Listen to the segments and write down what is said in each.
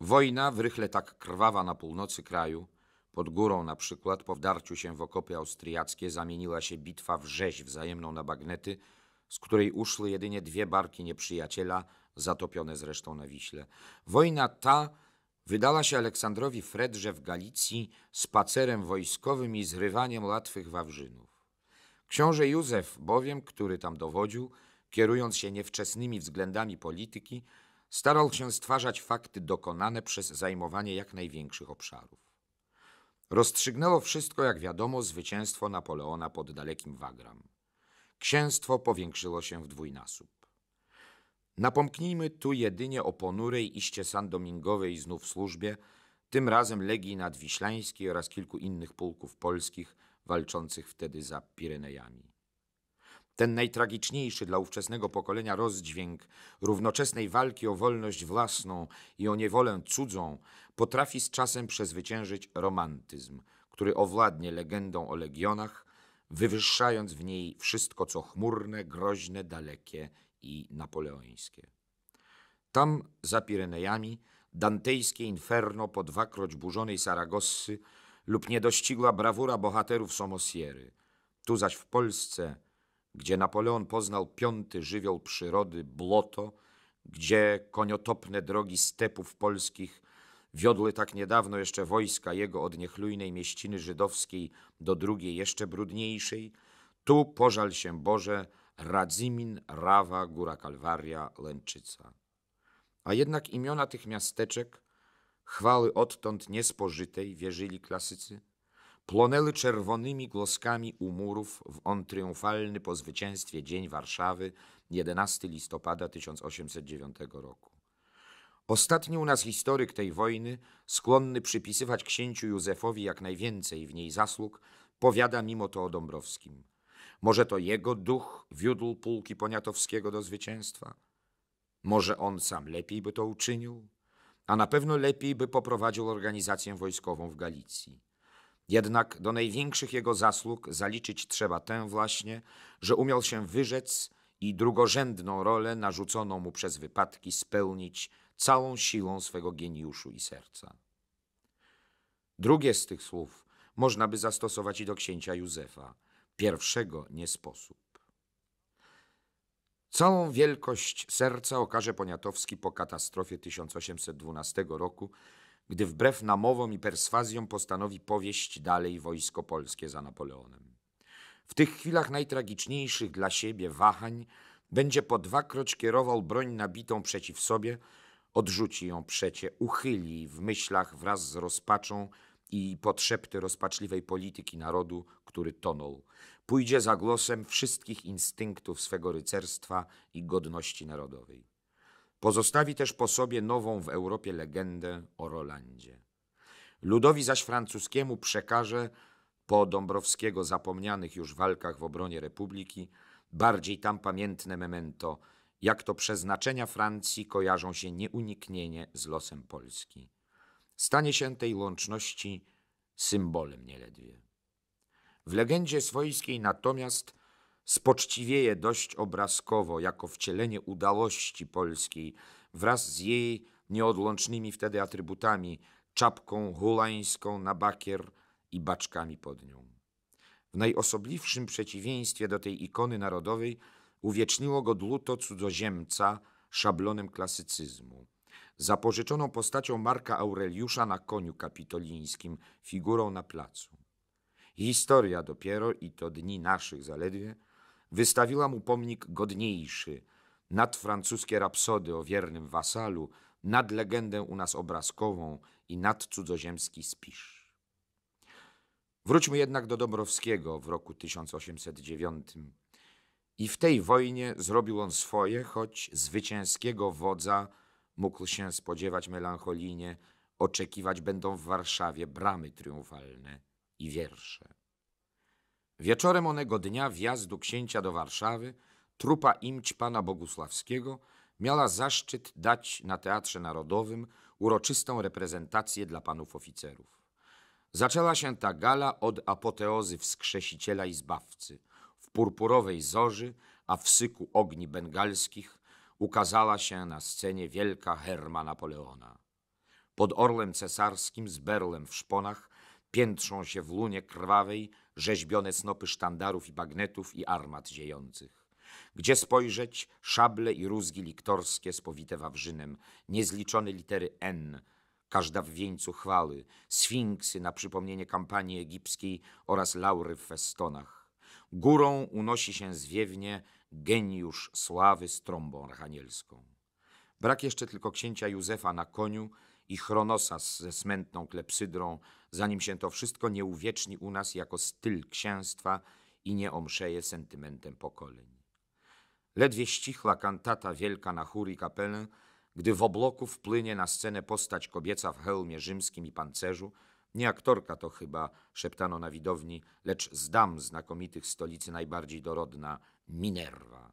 Wojna, w rychle tak krwawa na północy kraju, pod górą na przykład, po wdarciu się w okopy austriackie, zamieniła się bitwa w rzeź wzajemną na bagnety, z której uszły jedynie dwie barki nieprzyjaciela, zatopione zresztą na Wiśle. Wojna ta wydała się Aleksandrowi Fredrze w Galicji spacerem wojskowym i zrywaniem łatwych Wawrzynów. Książę Józef bowiem, który tam dowodził, kierując się niewczesnymi względami polityki, Starał się stwarzać fakty dokonane przez zajmowanie jak największych obszarów. Rozstrzygnęło wszystko, jak wiadomo, zwycięstwo Napoleona pod dalekim Wagram. Księstwo powiększyło się w dwójnasób. Napomknijmy tu jedynie o ponurej iście sandomingowej znów służbie, tym razem Legii Nadwiślańskiej oraz kilku innych pułków polskich walczących wtedy za Pirenejami. Ten najtragiczniejszy dla ówczesnego pokolenia rozdźwięk równoczesnej walki o wolność własną i o niewolę cudzą potrafi z czasem przezwyciężyć romantyzm, który owładnie legendą o legionach, wywyższając w niej wszystko co chmurne, groźne, dalekie i napoleońskie. Tam, za Pirenejami, dantejskie inferno po dwakroć burzonej Saragossy lub niedościgła brawura bohaterów Somosiery. Tu zaś w Polsce – gdzie Napoleon poznał piąty żywioł przyrody, błoto, gdzie koniotopne drogi stepów polskich wiodły tak niedawno jeszcze wojska jego od niechlujnej mieściny żydowskiej do drugiej jeszcze brudniejszej, tu pożal się Boże, Radzimin, Rawa, Góra Kalwaria, Lęczyca. A jednak imiona tych miasteczek, chwały odtąd niespożytej, wierzyli klasycy, Płonęły czerwonymi głoskami u murów w on triumfalny po zwycięstwie Dzień Warszawy 11 listopada 1809 roku. Ostatni u nas historyk tej wojny, skłonny przypisywać księciu Józefowi jak najwięcej w niej zasług, powiada mimo to o Dąbrowskim. Może to jego duch wiódł pułki Poniatowskiego do zwycięstwa? Może on sam lepiej by to uczynił? A na pewno lepiej by poprowadził organizację wojskową w Galicji. Jednak do największych jego zasług zaliczyć trzeba tę właśnie, że umiał się wyrzec i drugorzędną rolę narzuconą mu przez wypadki spełnić całą siłą swego geniuszu i serca. Drugie z tych słów można by zastosować i do księcia Józefa. Pierwszego nie sposób. Całą wielkość serca okaże Poniatowski po katastrofie 1812 roku, gdy wbrew namowom i perswazjom postanowi powieść dalej wojsko polskie za Napoleonem. W tych chwilach najtragiczniejszych dla siebie wahań będzie po dwakroć kierował broń nabitą przeciw sobie, odrzuci ją przecie, uchyli w myślach wraz z rozpaczą i podszepty rozpaczliwej polityki narodu, który tonął. Pójdzie za głosem wszystkich instynktów swego rycerstwa i godności narodowej. Pozostawi też po sobie nową w Europie legendę o Rolandzie. Ludowi zaś francuskiemu przekaże po Dąbrowskiego zapomnianych już walkach w obronie republiki bardziej tam pamiętne memento, jak to przeznaczenia Francji kojarzą się nieuniknienie z losem Polski. Stanie się tej łączności symbolem nieledwie. W legendzie swojskiej natomiast spoczciwieje dość obrazkowo jako wcielenie udałości polskiej wraz z jej nieodłącznymi wtedy atrybutami czapką hulańską na bakier i baczkami pod nią. W najosobliwszym przeciwieństwie do tej ikony narodowej uwieczniło go dluto cudzoziemca szablonem klasycyzmu. Zapożyczoną postacią Marka Aureliusza na koniu kapitolińskim, figurą na placu. Historia dopiero, i to dni naszych zaledwie, Wystawiła mu pomnik godniejszy, nad francuskie rapsody o wiernym wasalu, nad legendę u nas obrazkową i nad cudzoziemski spisz. Wróćmy jednak do Dąbrowskiego w roku 1809. I w tej wojnie zrobił on swoje, choć zwycięskiego wodza mógł się spodziewać melancholijnie, oczekiwać będą w Warszawie bramy triumfalne i wiersze. Wieczorem onego dnia wjazdu księcia do Warszawy trupa imć pana Bogusławskiego miała zaszczyt dać na Teatrze Narodowym uroczystą reprezentację dla panów oficerów. Zaczęła się ta gala od apoteozy wskrzesiciela i zbawcy. W purpurowej zorzy, a w syku ogni bengalskich ukazała się na scenie wielka herma Napoleona. Pod orlem cesarskim z berlem w szponach piętrzą się w lunie krwawej rzeźbione snopy sztandarów i bagnetów i armat ziejących. Gdzie spojrzeć, szable i rózgi liktorskie spowite wawrzynem, niezliczone litery N, każda w wieńcu chwały, sfinksy na przypomnienie kampanii egipskiej oraz laury w festonach. Górą unosi się zwiewnie geniusz sławy z trąbą archanielską. Brak jeszcze tylko księcia Józefa na koniu i Chronosa ze smętną klepsydrą, zanim się to wszystko nie uwieczni u nas jako styl księstwa i nie omszeje sentymentem pokoleń. Ledwie ścichła kantata wielka na chór i kapelę, gdy w obloku wpłynie na scenę postać kobieca w hełmie rzymskim i pancerzu, nie aktorka to chyba, szeptano na widowni, lecz z dam znakomitych stolicy najbardziej dorodna Minerva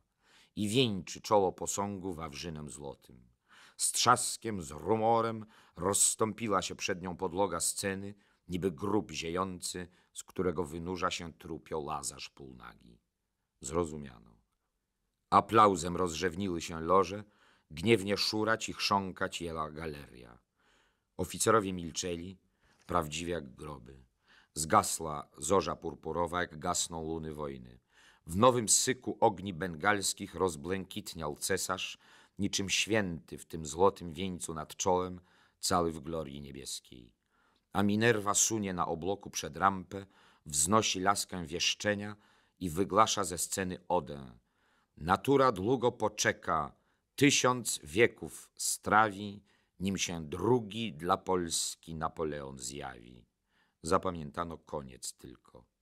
i wieńczy czoło posągu wawrzynem złotym. Z trzaskiem, z rumorem rozstąpiła się przed nią podloga sceny, niby grób ziejący, z którego wynurza się trupio lazarz półnagi. Zrozumiano. Aplauzem rozrzewniły się loże, gniewnie szurać i chrząkać jela galeria. Oficerowie milczeli, prawdziwie jak groby. Zgasła zorza purpurowa, jak gasną luny wojny. W nowym syku ogni bengalskich rozblękitniał cesarz, niczym święty w tym złotym wieńcu nad czołem, cały w glorii niebieskiej. A Minerva sunie na obloku przed rampę, wznosi laskę wieszczenia i wyglasza ze sceny odę. Natura długo poczeka, tysiąc wieków strawi, nim się drugi dla Polski Napoleon zjawi. Zapamiętano koniec tylko.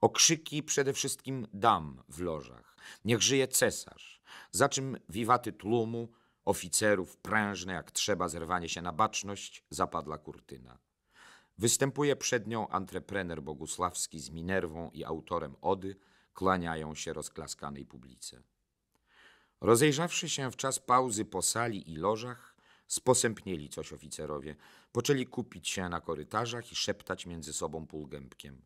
Okrzyki przede wszystkim dam w lożach. Niech żyje cesarz. Za czym wiwaty tłumu, oficerów, prężne jak trzeba zerwanie się na baczność, zapadła kurtyna. Występuje przed nią antreprener bogusławski z Minerwą i autorem Ody, klaniają się rozklaskanej publice. Rozejrzawszy się w czas pauzy po sali i lożach, sposępnieli coś oficerowie. Poczęli kupić się na korytarzach i szeptać między sobą półgębkiem.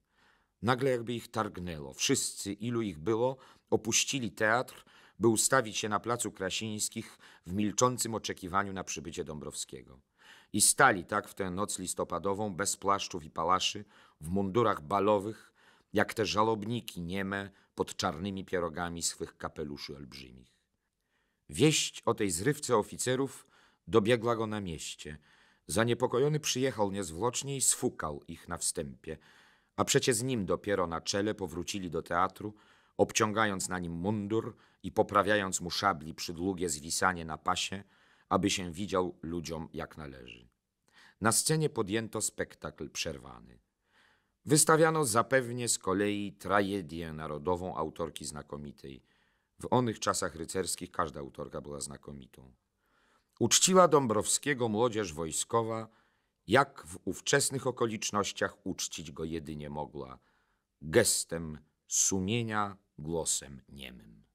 Nagle jakby ich targnęło. Wszyscy, ilu ich było, opuścili teatr, by ustawić się na placu Krasińskich w milczącym oczekiwaniu na przybycie Dąbrowskiego. I stali tak w tę noc listopadową, bez płaszczów i pałaszy, w mundurach balowych, jak te żalobniki nieme pod czarnymi pierogami swych kapeluszy olbrzymich. Wieść o tej zrywce oficerów dobiegła go na mieście. Zaniepokojony przyjechał niezwłocznie i sfukał ich na wstępie – a przecież z nim dopiero na czele powrócili do teatru, obciągając na nim mundur i poprawiając mu szabli długie zwisanie na pasie, aby się widział ludziom jak należy. Na scenie podjęto spektakl przerwany. Wystawiano zapewnie z kolei tragedię narodową autorki znakomitej. W onych czasach rycerskich każda autorka była znakomitą. Uczciła Dąbrowskiego młodzież wojskowa, jak w ówczesnych okolicznościach uczcić go jedynie mogła gestem sumienia, głosem niemym.